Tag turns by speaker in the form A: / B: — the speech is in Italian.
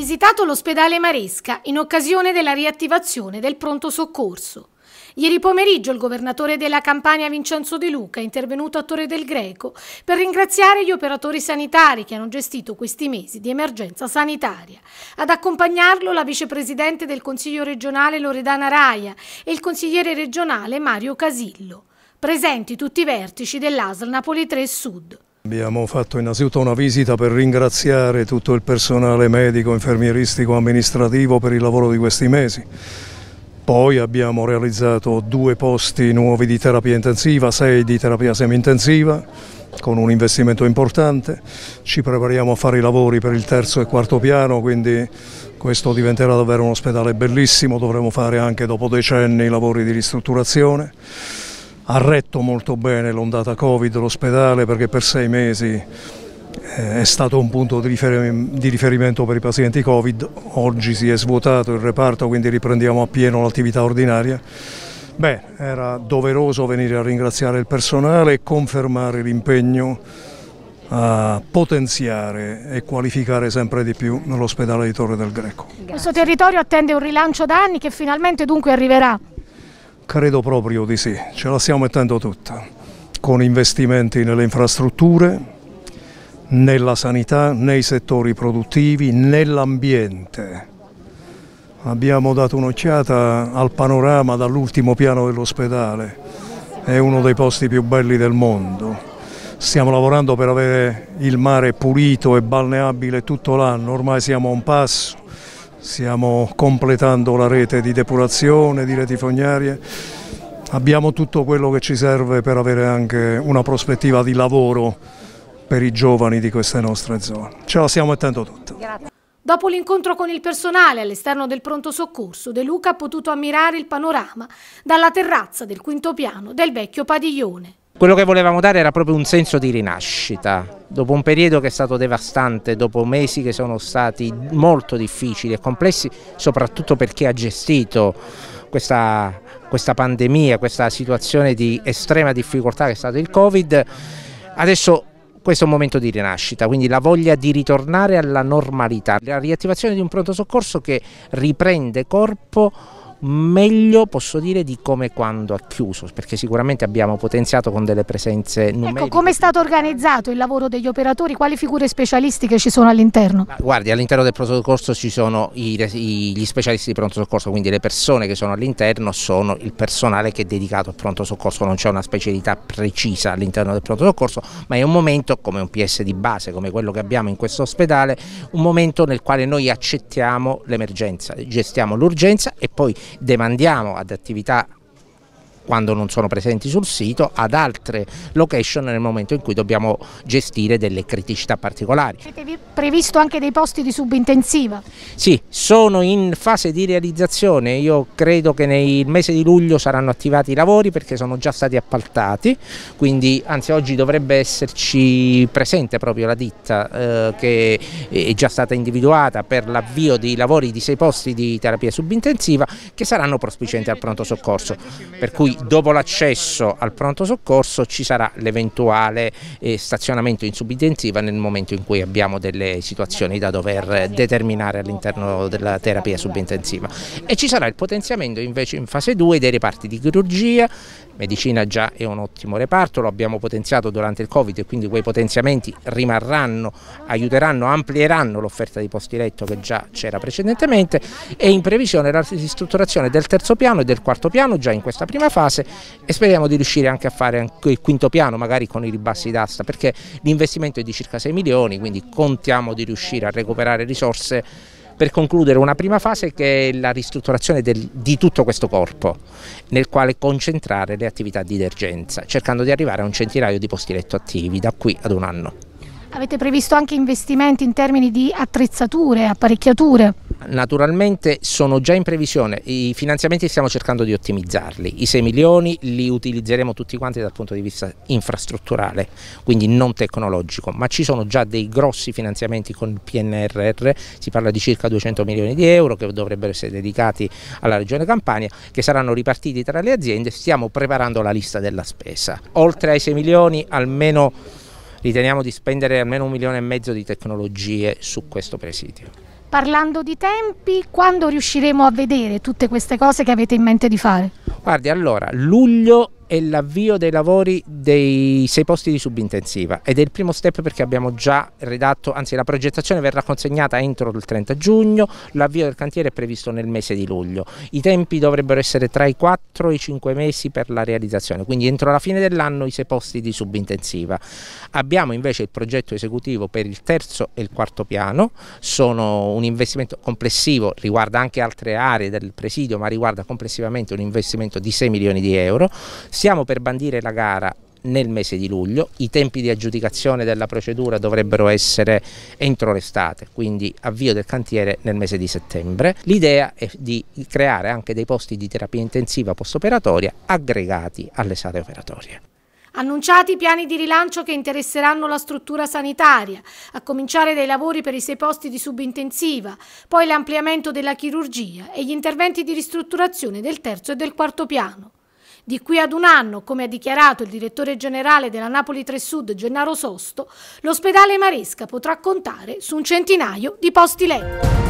A: visitato l'ospedale Maresca in occasione della riattivazione del pronto soccorso. Ieri pomeriggio il governatore della Campania Vincenzo De Luca è intervenuto a Torre del Greco per ringraziare gli operatori sanitari che hanno gestito questi mesi di emergenza sanitaria. Ad accompagnarlo la vicepresidente del Consiglio regionale Loredana Raia e il consigliere regionale Mario Casillo. Presenti tutti i vertici dell'ASL Napoli 3 Sud.
B: Abbiamo fatto innanzitutto una visita per ringraziare tutto il personale medico, infermieristico, amministrativo per il lavoro di questi mesi. Poi abbiamo realizzato due posti nuovi di terapia intensiva, sei di terapia semi-intensiva, con un investimento importante. Ci prepariamo a fare i lavori per il terzo e quarto piano, quindi questo diventerà davvero un ospedale bellissimo. Dovremo fare anche dopo decenni i lavori di ristrutturazione ha retto molto bene l'ondata Covid, l'ospedale, perché per sei mesi eh, è stato un punto di riferimento per i pazienti Covid, oggi si è svuotato il reparto quindi riprendiamo appieno l'attività ordinaria. Beh, era doveroso venire a ringraziare il personale e confermare l'impegno a potenziare e qualificare sempre di più l'ospedale di Torre del Greco.
A: Questo territorio attende un rilancio da anni che finalmente dunque arriverà.
B: Credo proprio di sì, ce la stiamo mettendo tutta, con investimenti nelle infrastrutture, nella sanità, nei settori produttivi, nell'ambiente. Abbiamo dato un'occhiata al panorama dall'ultimo piano dell'ospedale, è uno dei posti più belli del mondo. Stiamo lavorando per avere il mare pulito e balneabile tutto l'anno, ormai siamo a un passo stiamo completando la rete di depurazione, di reti fognarie, abbiamo tutto quello che ci serve per avere anche una prospettiva di lavoro per i giovani di queste nostre zone. Ce la stiamo mettendo tutto.
A: Grazie. Dopo l'incontro con il personale all'esterno del pronto soccorso, De Luca ha potuto ammirare il panorama dalla terrazza del quinto piano del vecchio padiglione.
C: Quello che volevamo dare era proprio un senso di rinascita, dopo un periodo che è stato devastante, dopo mesi che sono stati molto difficili e complessi, soprattutto per chi ha gestito questa, questa pandemia, questa situazione di estrema difficoltà che è stato il Covid. Adesso questo è un momento di rinascita, quindi la voglia di ritornare alla normalità, la riattivazione di un pronto soccorso che riprende corpo meglio posso dire di come quando ha chiuso, perché sicuramente abbiamo potenziato con delle presenze ecco, numeriche. Ecco, come
A: è stato organizzato il lavoro degli operatori? Quali figure specialistiche ci sono all'interno?
C: Guardi, all'interno del pronto soccorso ci sono i, i, gli specialisti di pronto soccorso, quindi le persone che sono all'interno sono il personale che è dedicato al pronto soccorso, non c'è una specialità precisa all'interno del pronto soccorso, ma è un momento come un PS di base, come quello che abbiamo in questo ospedale, un momento nel quale noi accettiamo l'emergenza, gestiamo l'urgenza e poi demandiamo ad attività quando non sono presenti sul sito, ad altre location nel momento in cui dobbiamo gestire delle criticità particolari.
A: Avete previsto anche dei posti di subintensiva?
C: Sì, sono in fase di realizzazione, io credo che nel mese di luglio saranno attivati i lavori perché sono già stati appaltati, quindi anzi oggi dovrebbe esserci presente proprio la ditta eh, che è già stata individuata per l'avvio di lavori di sei posti di terapia subintensiva che saranno prospicienti al pronto soccorso, per cui dopo l'accesso al pronto soccorso ci sarà l'eventuale eh, stazionamento in subintensiva nel momento in cui abbiamo delle situazioni da dover determinare all'interno della terapia subintensiva e ci sarà il potenziamento invece in fase 2 dei reparti di chirurgia, medicina già è un ottimo reparto, lo abbiamo potenziato durante il Covid e quindi quei potenziamenti rimarranno, aiuteranno, amplieranno l'offerta di posti letto che già c'era precedentemente e in previsione la ristrutturazione del terzo piano e del quarto piano già in questa prima fase base e speriamo di riuscire anche a fare anche il quinto piano magari con i ribassi d'asta perché l'investimento è di circa 6 milioni quindi contiamo di riuscire a recuperare risorse per concludere una prima fase che è la ristrutturazione del, di tutto questo corpo nel quale concentrare le attività di emergenza cercando di arrivare a un centinaio di posti letto attivi da qui ad un anno.
A: Avete previsto anche investimenti in termini di attrezzature, apparecchiature?
C: Naturalmente sono già in previsione, i finanziamenti stiamo cercando di ottimizzarli, i 6 milioni li utilizzeremo tutti quanti dal punto di vista infrastrutturale, quindi non tecnologico, ma ci sono già dei grossi finanziamenti con il PNRR, si parla di circa 200 milioni di euro che dovrebbero essere dedicati alla Regione Campania, che saranno ripartiti tra le aziende, stiamo preparando la lista della spesa. Oltre ai 6 milioni almeno riteniamo di spendere almeno un milione e mezzo di tecnologie su questo presidio.
A: Parlando di tempi, quando riusciremo a vedere tutte queste cose che avete in mente di fare?
C: Guardi, allora, luglio è l'avvio dei lavori dei sei posti di subintensiva ed è il primo step perché abbiamo già redatto, anzi la progettazione verrà consegnata entro il 30 giugno, l'avvio del cantiere è previsto nel mese di luglio. I tempi dovrebbero essere tra i 4 e i 5 mesi per la realizzazione, quindi entro la fine dell'anno i sei posti di subintensiva. Abbiamo invece il progetto esecutivo per il terzo e il quarto piano, sono un investimento complessivo, riguarda anche altre aree del presidio, ma riguarda complessivamente un investimento di 6 milioni di euro siamo per bandire la gara nel mese di luglio, i tempi di aggiudicazione della procedura dovrebbero essere entro l'estate, quindi avvio del cantiere nel mese di settembre. L'idea è di creare anche dei posti di terapia intensiva postoperatoria aggregati alle sale operatorie.
A: Annunciati i piani di rilancio che interesseranno la struttura sanitaria, a cominciare dai lavori per i sei posti di subintensiva, poi l'ampliamento della chirurgia e gli interventi di ristrutturazione del terzo e del quarto piano. Di qui ad un anno, come ha dichiarato il direttore generale della Napoli 3 Sud, Gennaro Sosto, l'ospedale Maresca potrà contare su un centinaio di posti letto.